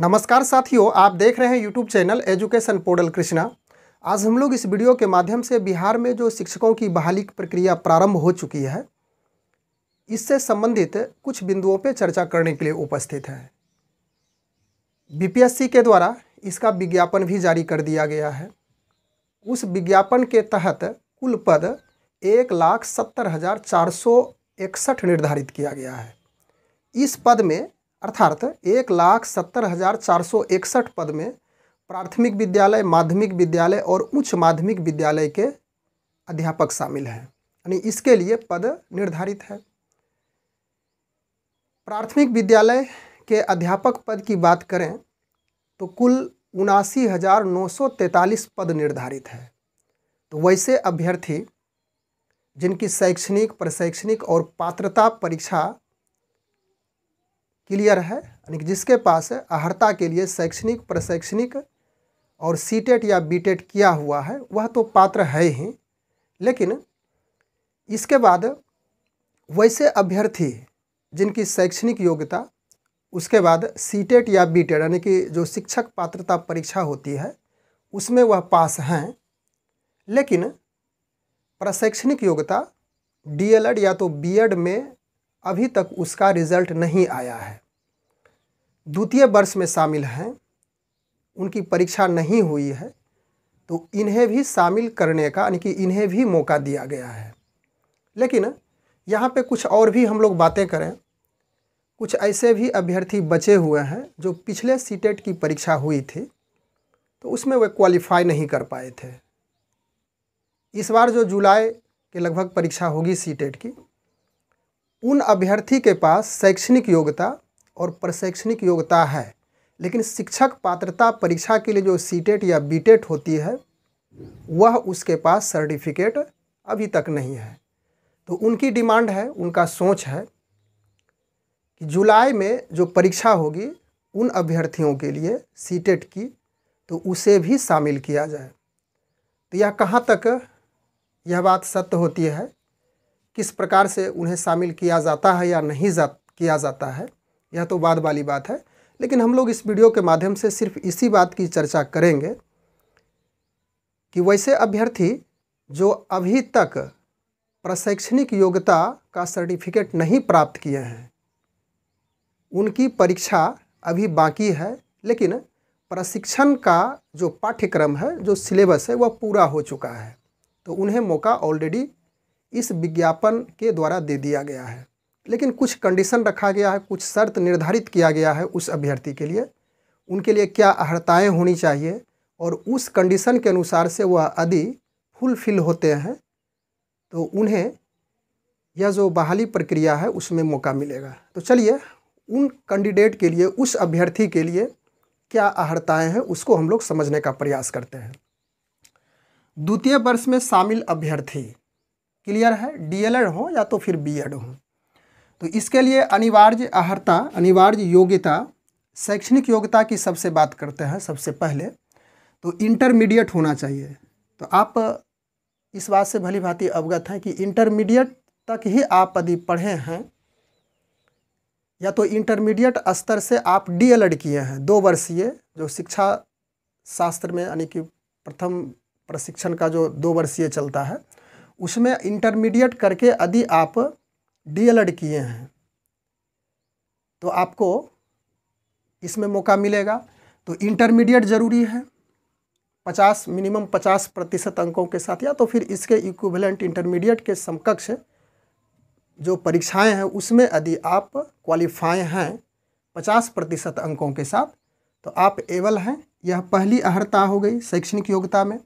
नमस्कार साथियों आप देख रहे हैं YouTube channel education portal Krishna आज हम लोग इस वीडियो के माध्यम से बिहार में जो शिक्षकों की बहाली की प्रक्रिया प्रारंभ हो चुकी है इससे संबंधित कुछ बिंदुओं पर चर्चा करने के लिए उपस्थित हैं बीपीएससी के द्वारा इसका विज्ञापन भी जारी कर दिया गया है उस विज्ञापन के तहत कुल पद एक लाख सत्तर हज़ार चार सौ इकसठ निर्धारित किया गया है इस पद में अर्थात एक लाख सत्तर हज़ार चार सौ इकसठ पद में प्राथमिक विद्यालय माध्यमिक विद्यालय और उच्च माध्यमिक विद्यालय के अध्यापक शामिल हैं यानी इसके लिए पद निर्धारित है प्राथमिक विद्यालय के अध्यापक पद की बात करें तो कुल उनासी हज़ार नौ सौ तैंतालीस पद निर्धारित है तो वैसे अभ्यर्थी जिनकी शैक्षणिक प्रशैक्षणिक और पात्रता परीक्षा क्लियर है यानी कि जिसके पास अहर्ता के लिए शैक्षणिक प्रशैक्षणिक और सीटेट e या बीटेट e किया हुआ है वह तो पात्र है ही लेकिन इसके बाद वैसे अभ्यर्थी जिनकी शैक्षणिक योग्यता उसके बाद सीटेट e या बीटेट यानी कि जो शिक्षक पात्रता परीक्षा होती है उसमें वह पास हैं लेकिन प्रशैक्षणिक योग्यता डीएलएड या तो बीएड में अभी तक उसका रिज़ल्ट नहीं आया है द्वितीय वर्ष में शामिल हैं उनकी परीक्षा नहीं हुई है तो इन्हें भी शामिल करने का यानी कि इन्हें भी मौका दिया गया है लेकिन यहाँ पे कुछ और भी हम लोग बातें करें कुछ ऐसे भी अभ्यर्थी बचे हुए हैं जो पिछले सीटेट e की परीक्षा हुई थी तो उसमें वे क्वालिफाई नहीं कर पाए थे इस बार जो जुलाई के लगभग परीक्षा होगी सीटेट e की उन अभ्यर्थी के पास शैक्षणिक योग्यता और प्रशैक्षणिक योग्यता है लेकिन शिक्षक पात्रता परीक्षा के लिए जो सीटेट e या बीटेट e होती है वह उसके पास सर्टिफिकेट अभी तक नहीं है तो उनकी डिमांड है उनका सोच है कि जुलाई में जो परीक्षा होगी उन अभ्यर्थियों के लिए सीटेट e की तो उसे भी शामिल किया जाए तो यह कहाँ तक यह बात सत्य होती है किस प्रकार से उन्हें शामिल किया जाता है या नहीं जा किया जाता है यह तो बाद वाली बात है लेकिन हम लोग इस वीडियो के माध्यम से सिर्फ इसी बात की चर्चा करेंगे कि वैसे अभ्यर्थी जो अभी तक प्रशैक्षणिक योग्यता का सर्टिफिकेट नहीं प्राप्त किए हैं उनकी परीक्षा अभी बाकी है लेकिन प्रशिक्षण का जो पाठ्यक्रम है जो सिलेबस है वह पूरा हो चुका है तो उन्हें मौका ऑलरेडी इस विज्ञापन के द्वारा दे दिया गया है लेकिन कुछ कंडीशन रखा गया है कुछ शर्त निर्धारित किया गया है उस अभ्यर्थी के लिए उनके लिए क्या अर्हताएँ होनी चाहिए और उस कंडीशन के अनुसार से वह यदि फुलफिल होते हैं तो उन्हें यह जो बहाली प्रक्रिया है उसमें मौका मिलेगा तो चलिए उन कैंडिडेट के लिए उस अभ्यर्थी के लिए क्या अहर्ताएँ हैं उसको हम लोग समझने का प्रयास करते हैं द्वितीय वर्ष में शामिल अभ्यर्थी क्लियर है डीएलएड हो या तो फिर बीएड हो तो इसके लिए अनिवार्य अहर्ता अनिवार्य योग्यता शैक्षणिक योग्यता की सबसे बात करते हैं सबसे पहले तो इंटरमीडिएट होना चाहिए तो आप इस बात से भली भांति अवगत हैं कि इंटरमीडिएट तक ही आप यदि पढ़े हैं या तो इंटरमीडिएट स्तर से आप डीएलएड किए हैं दो वर्षीय जो शिक्षा शास्त्र में यानी कि प्रथम प्रशिक्षण का जो दो वर्षीय चलता है उसमें इंटरमीडिएट करके यदि आप डीएलएड किए हैं तो आपको इसमें मौका मिलेगा तो इंटरमीडिएट ज़रूरी है पचास मिनिमम पचास प्रतिशत अंकों के साथ या तो फिर इसके इक्विवेलेंट इंटरमीडिएट के समकक्ष जो परीक्षाएं हैं उसमें यदि आप क्वालिफाई हैं पचास प्रतिशत अंकों के साथ तो आप एवल हैं यह पहली अहर्ता हो गई शैक्षणिक योग्यता में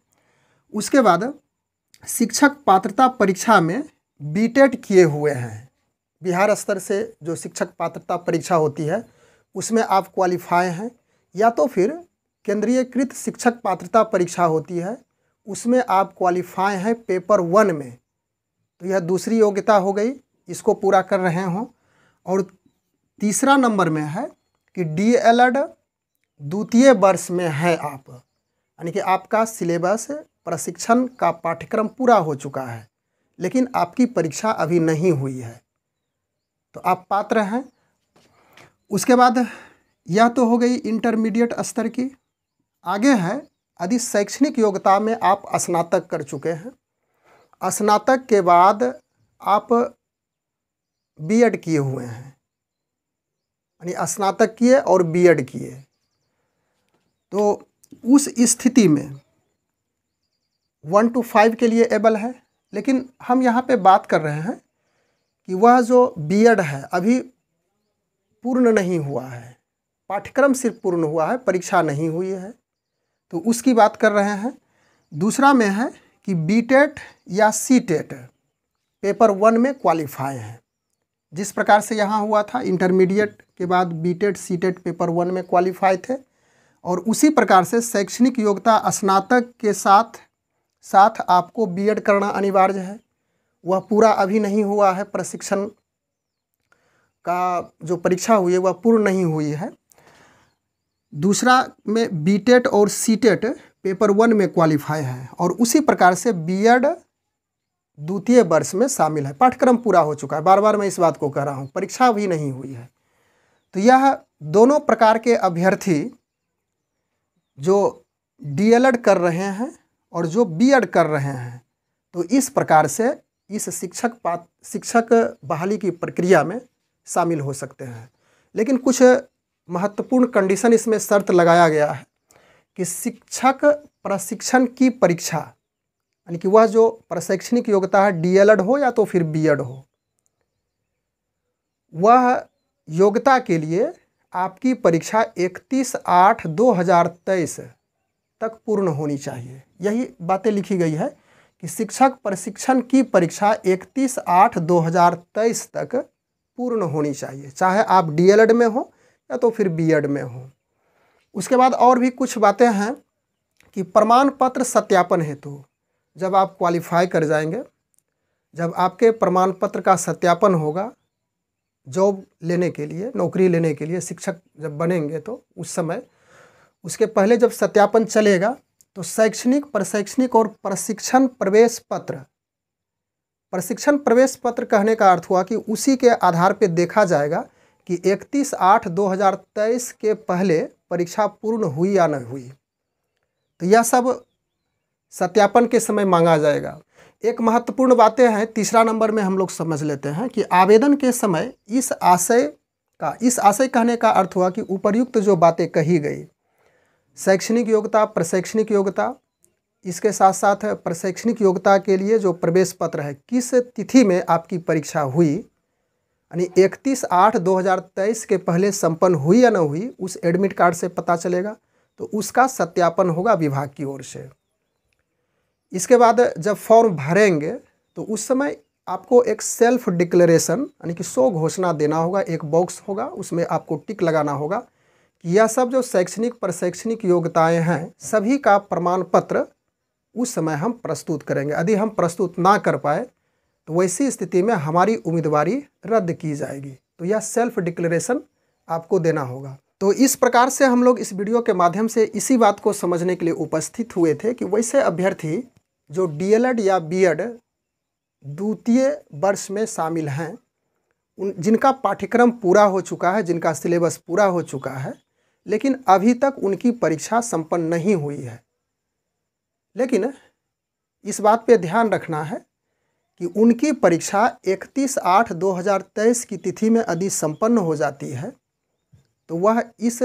उसके बाद शिक्षक पात्रता परीक्षा में बीटेड किए हुए हैं बिहार स्तर से जो शिक्षक पात्रता परीक्षा होती है उसमें आप क्वालिफाई हैं या तो फिर केंद्रीयकृत शिक्षक पात्रता परीक्षा होती है उसमें आप क्वालिफाई हैं पेपर वन में तो यह दूसरी योग्यता हो गई इसको पूरा कर रहे हों और तीसरा नंबर में है कि डी एल एड द्वितीय वर्ष में है आप यानी कि आपका सिलेबस प्रशिक्षण का पाठ्यक्रम पूरा हो चुका है लेकिन आपकी परीक्षा अभी नहीं हुई है तो आप पात्र हैं उसके बाद यह तो हो गई इंटरमीडिएट स्तर की आगे है यदि शैक्षणिक योग्यता में आप स्नातक कर चुके हैं स्नातक के बाद आप बीएड किए हुए हैं यानी स्नातक किए और बीएड किए तो उस स्थिति में वन टू फाइव के लिए एबल है लेकिन हम यहाँ पे बात कर रहे हैं कि वह जो बीएड है अभी पूर्ण नहीं हुआ है पाठ्यक्रम सिर्फ पूर्ण हुआ है परीक्षा नहीं हुई है तो उसकी बात कर रहे हैं दूसरा में है कि बी या सी पेपर वन में क्वालिफाई हैं जिस प्रकार से यहाँ हुआ था इंटरमीडिएट के बाद B C TET paper one में क्वालिफाई थे और उसी प्रकार से शैक्षणिक योग्यता स्नातक के साथ साथ आपको बीएड करना अनिवार्य है वह पूरा अभी नहीं हुआ है प्रशिक्षण का जो परीक्षा हुई है वह पूर्ण नहीं हुई है दूसरा में बीटेट और सीटेट पेपर वन में क्वालिफाई है और उसी प्रकार से बीएड द्वितीय वर्ष में शामिल है पाठ्यक्रम पूरा हो चुका है बार बार मैं इस बात को कह रहा हूँ परीक्षा भी नहीं हुई है तो यह दोनों प्रकार के अभ्यर्थी जो डीएलएड कर रहे हैं और जो बीएड कर रहे हैं तो इस प्रकार से इस शिक्षक पात शिक्षक बहाली की प्रक्रिया में शामिल हो सकते हैं लेकिन कुछ महत्वपूर्ण कंडीशन इसमें शर्त लगाया गया है कि शिक्षक प्रशिक्षण की परीक्षा यानी कि वह जो प्रशैक्षणिक योग्यता है डीएलएड हो या तो फिर बीएड हो वह योग्यता के लिए आपकी परीक्षा इकतीस आठ दो हज़ार तेईस तक पूर्ण होनी चाहिए यही बातें लिखी गई है कि शिक्षक प्रशिक्षण की परीक्षा 31 आठ 2023 तक पूर्ण होनी चाहिए चाहे आप डीएलएड में हो या तो फिर बीएड में हो उसके बाद और भी कुछ बातें हैं कि प्रमाण पत्र सत्यापन हेतु जब आप क्वालिफाई कर जाएंगे जब आपके प्रमाण पत्र का सत्यापन होगा जॉब लेने के लिए नौकरी लेने के लिए शिक्षक जब बनेंगे तो उस समय उसके पहले जब सत्यापन चलेगा तो शैक्षणिक प्रशैक्षणिक और प्रशिक्षण प्रवेश पत्र प्रशिक्षण प्रवेश पत्र कहने का अर्थ हुआ कि उसी के आधार पर देखा जाएगा कि 31 आठ 2023 के पहले परीक्षा पूर्ण हुई या नहीं हुई तो यह सब सत्यापन के समय मांगा जाएगा एक महत्वपूर्ण बातें हैं तीसरा नंबर में हम लोग समझ लेते हैं कि आवेदन के समय इस आशय का इस आशय कहने का अर्थ हुआ कि उपर्युक्त जो बातें कही गई शैक्षणिक योग्यता प्रशैक्षणिक योग्यता इसके साथ साथ प्रशैक्षणिक योग्यता के लिए जो प्रवेश पत्र है किस तिथि में आपकी परीक्षा हुई यानी इकतीस आठ दो हज़ार तेईस के पहले संपन्न हुई या न हुई उस एडमिट कार्ड से पता चलेगा तो उसका सत्यापन होगा विभाग की ओर से इसके बाद जब फॉर्म भरेंगे तो उस समय आपको एक सेल्फ डिक्लेरेशन यानी कि सो घोषणा देना होगा एक बॉक्स होगा उसमें आपको टिक लगाना होगा यह सब जो शैक्षणिक प्रशैक्षणिक योग्यताएं हैं सभी का प्रमाण पत्र उस समय हम प्रस्तुत करेंगे यदि हम प्रस्तुत ना कर पाए तो वैसी स्थिति में हमारी उम्मीदवारी रद्द की जाएगी तो यह सेल्फ डिक्लेरेशन आपको देना होगा तो इस प्रकार से हम लोग इस वीडियो के माध्यम से इसी बात को समझने के लिए उपस्थित हुए थे कि वैसे अभ्यर्थी जो डीएलएड या बीएड द्वितीय वर्ष में शामिल हैं उन जिनका पाठ्यक्रम पूरा हो चुका है जिनका सिलेबस पूरा हो चुका है लेकिन अभी तक उनकी परीक्षा संपन्न नहीं हुई है लेकिन इस बात पे ध्यान रखना है कि उनकी परीक्षा 31 आठ 2023 की तिथि में यदि संपन्न हो जाती है तो वह इस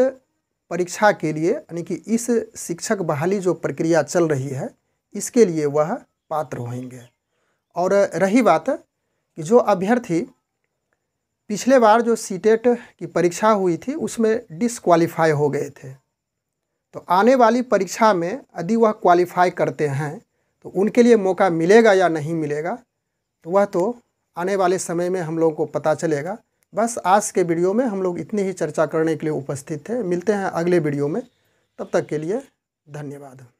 परीक्षा के लिए यानी कि इस शिक्षक बहाली जो प्रक्रिया चल रही है इसके लिए वह पात्र होंगे और रही बात कि जो अभ्यर्थी पिछले बार जो सीटेट e की परीक्षा हुई थी उसमें डिसक्वालीफाई हो गए थे तो आने वाली परीक्षा में यदि वह क्वालिफाई करते हैं तो उनके लिए मौका मिलेगा या नहीं मिलेगा तो वह तो आने वाले समय में हम लोगों को पता चलेगा बस आज के वीडियो में हम लोग इतनी ही चर्चा करने के लिए उपस्थित थे मिलते हैं अगले वीडियो में तब तक के लिए धन्यवाद